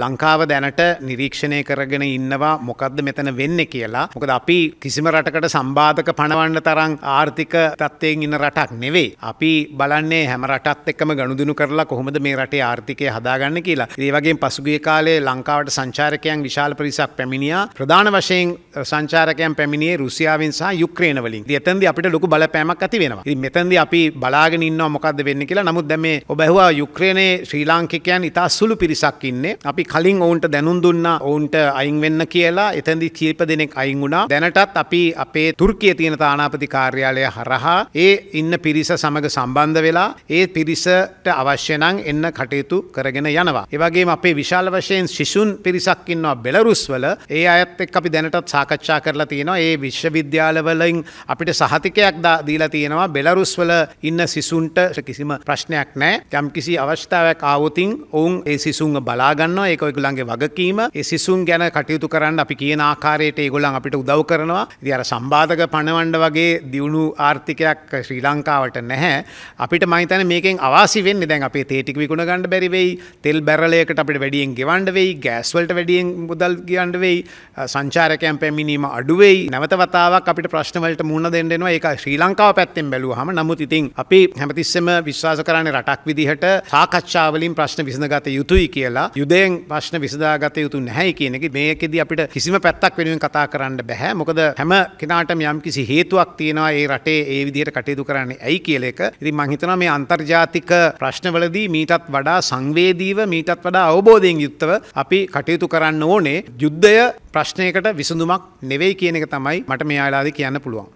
ලංකාව දැනට නිරීක්ෂණය කරගෙන ඉන්නවා මොකක්ද මෙතන වෙන්න කියලා මොකද අපි කිසිම රටකට සම්බාධක පණවන්න තරම් ආර්ථික තත්ත්වයෙන් ඉන්න රටක් නෙවෙයි අපි බලන්නේ හැම රටත් එක්කම ගනුදුනු කරලා කොහොමද මේ රටේ ආර්ථිකය හදාගන්න කියලා ඒවගේ පසුගිය කාලේ ලංකාවට සංචාරකයන් විශාල පිරිසක් පැමිණියා ප්‍රධාන වශයෙන් සංචාරකයන් පැමිණියේ රුසියාවෙන් සහ යුක්‍රේන වලින් එතන්දි අපිට ලොකු බලපෑමක් ඇති වෙනවා ඉතින් මෙතෙන්දි අපි බලාගෙන ඉන්නවා මොකක්ද වෙන්නේ කියලා නමුත් දැන් මේ ඔබ ඇහුවා යුක්‍රේනයේ ශ්‍රී ලාංකිකයන් ඉතා සුළු පිරිසක් ඉන්නේ අපි කලින් ඔවුන්ට දැනුම් දුන්නා ඔවුන්ට අයින් වෙන්න කියලා එතැදි කීප දෙනෙක් අයින් වුණා දැනටත් අපි අපේ තුර්කිය තියෙන තානාපති කාර්යාලය හරහා ඒ ඉන්න පිරිස සමඟ සම්බන්ධ වෙලා ඒ පිරිසට අවශ්‍යනං එන්න කටයුතු කරගෙන යනවා. ඒවගේ අපේ විශාල වශයෙන් ශිෂුන් පිරිසක්කින්නවා බෙලරුස්වල ඒ අයත් එක් අපි දැනටත් සාකච්ඡා කරලා තියෙනවා ඒ විශ්වවිද්‍යාලවලින් අපිට සහතිකයක් දීලා තියෙනවා බෙලරුස්වල ඉන්න සිසුන්ට කිසිම ප්‍රශ්නයක් නෑ යම් කිසි අවශ්‍යතාවයක් ආවොතින් ඔවුන් ඒ සිසුන්ව බලාගන්නවා එකොයිගුලන්ගේ වගකීම සිසුන් ගැන කටයුතු කරන්න අපි කියන ආකාරයට ඒගොලන් අපිට උදව් කරනවා ඉති අර සම්බාධක පණවන්ඩ වගේ දියුණු ආර්ථිකයක් ශ්‍රී ලංකාවට නැහැ අපිට මහිතන මේකෙන් අවාසිවෙන් දැන් අපේ තේටික විකුණ ගණඩ බැරිවෙයි තෙල් බැරලයකට අපිට වැඩියෙන් ගෙවන්ඩ වෙයි ගෑස්වලට වැඩියෙන් මුදල් කියන්ඩ වෙයි සංචාරකයම් පැමිණීම අඩුවෙයි නැවතවතාවක් අපිට ප්‍රශ්නවලට මුණ දෙන්නෙනවා එක ශ්‍රී ලංකාව පැත්තෙන් බැලූ හම නමුත් ඉතින් අපි හැමතිස්සම විශ්වාස කරන්න රටක් විදිහට සාකච්ඡාවලින් ප්‍රශ්න විසඳගත යුතුයි කියලා යුදයෙන් ප්‍රශ්න විසදාගත යුතු නැහැ කියනෙ මේකෙද අපිට කිසිම පැත්තක් වෙනුවෙන් කතා කරන්න බැහැ මොකද හැම කෙනාටම යම් කිසි හේතුවක් තියෙනවා ඒ රටේ ඒ විදිහට කටයුතු කරන්නේ ඇයි කියල එක ඉති මහිතන මේ අන්තර්ජාතික ප්‍රශ්නවලදී මීටත් වඩා සංවේදීව මීටත් වඩා අවබෝධයෙන් යුත්තව අපි කටයුතු කරන්න ඕනේ යුද්ධය ප්‍රශ්නයකට විසඳුමක් නෙවෙයි කියන එක තමයි මට මේ අලාද කියන්න පුළුවන්.